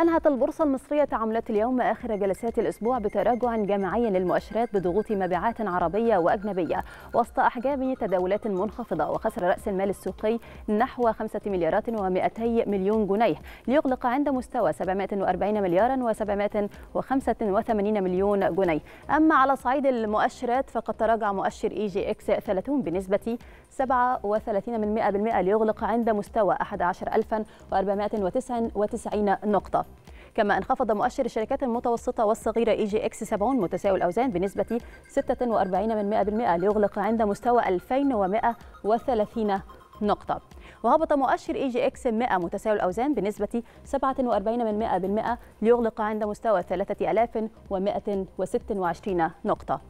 أنهت البورصة المصرية تعاملات اليوم آخر جلسات الأسبوع بتراجع جماعي للمؤشرات بضغوط مبيعات عربية وأجنبية وسط أحجام تداولات منخفضة وخسر رأس المال السوقي نحو 5 مليارات و200 مليون جنيه ليغلق عند مستوى 740 مليارا و785 مليون جنيه أما على صعيد المؤشرات فقد تراجع مؤشر إي جي إكس 30 بنسبة 37% ليغلق عند مستوى 11499 نقطة كما انخفض مؤشر الشركات المتوسطة والصغيرة اي جي اكس 70 متساوي الأوزان بنسبة 46 ليغلق عند مستوى 2130 نقطة وهبط مؤشر اي جي اكس 100 متساوي الأوزان بنسبة 47 ليغلق عند مستوى 3126 نقطة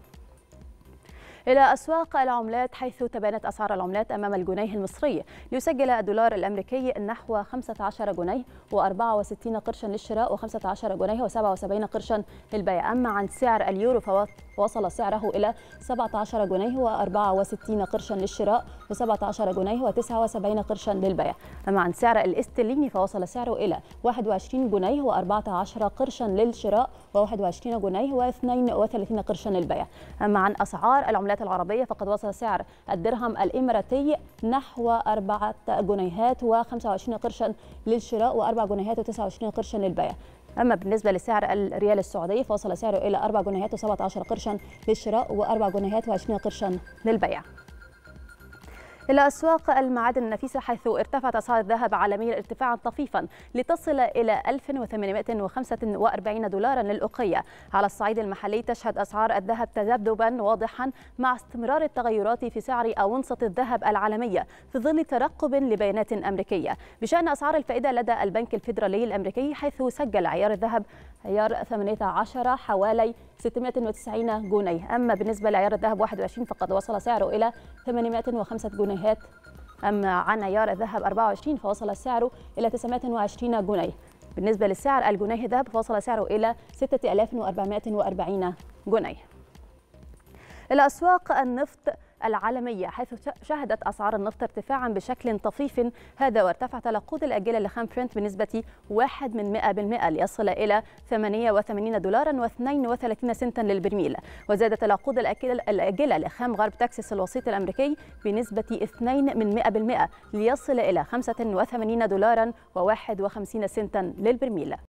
إلى أسواق العملات حيث تبانت أسعار العملات أمام الجنيه المصري ليسجل الدولار الأمريكي نحو 15 جنيه و64 قرشا للشراء و15 جنيه و77 قرشا للبيع أما عن سعر اليورو فوصل سعره إلى 17 جنيه و64 قرشا للشراء و17 جنيه و79 قرشا للبيع أما عن سعر الاسترليني فوصل سعره إلى 21 جنيه و14 قرشا للشراء و21 جنيه و32 قرشا للبيع أما عن أسعار العملات الولايات العربية فقد وصل سعر الدرهم الإماراتي نحو 4 جنيهات و25 قرشا للشراء و4 جنيهات و29 قرشا للبيع أما بالنسبة لسعر الريال السعودي فوصل سعره إلى 4 جنيهات و17 قرشا للشراء و4 جنيهات و20 قرشا للبيع إلى أسواق المعادن النفيسة حيث ارتفعت أسعار الذهب عالميا ارتفاعا طفيفا لتصل إلى 1845 دولارا للأوقية على الصعيد المحلي تشهد أسعار الذهب تذبذبا واضحا مع استمرار التغيرات في سعر أونصة الذهب العالمية في ظل ترقب لبيانات أمريكية بشأن أسعار الفائدة لدى البنك الفيدرالي الأمريكي حيث سجل عيار الذهب عيار 18 حوالي 690 جنيه أما بالنسبة لعيار الذهب 21 فقد وصل سعره إلى 805 جنيه جنيهات أما عن عيار الذهب 24 فوصل سعره إلى 920 جنيه بالنسبة للسعر الجنيه ذهب فوصل سعره إلى 6440 جنيه إلى أسواق النفط العالمية حيث شهدت أسعار النفط ارتفاعا بشكل طفيف هذا وارتفع تلقيط الأجالة لخام برنت بنسبة 1 من 100% ليصل إلى 88 دولارا و32 سنتا للبرميل وزاد تلقيط الأجالة لخام غرب تكساس الوسيط الأمريكي بنسبة 2 من 100% ليصل إلى 85 دولارا و51 سنتا للبرميل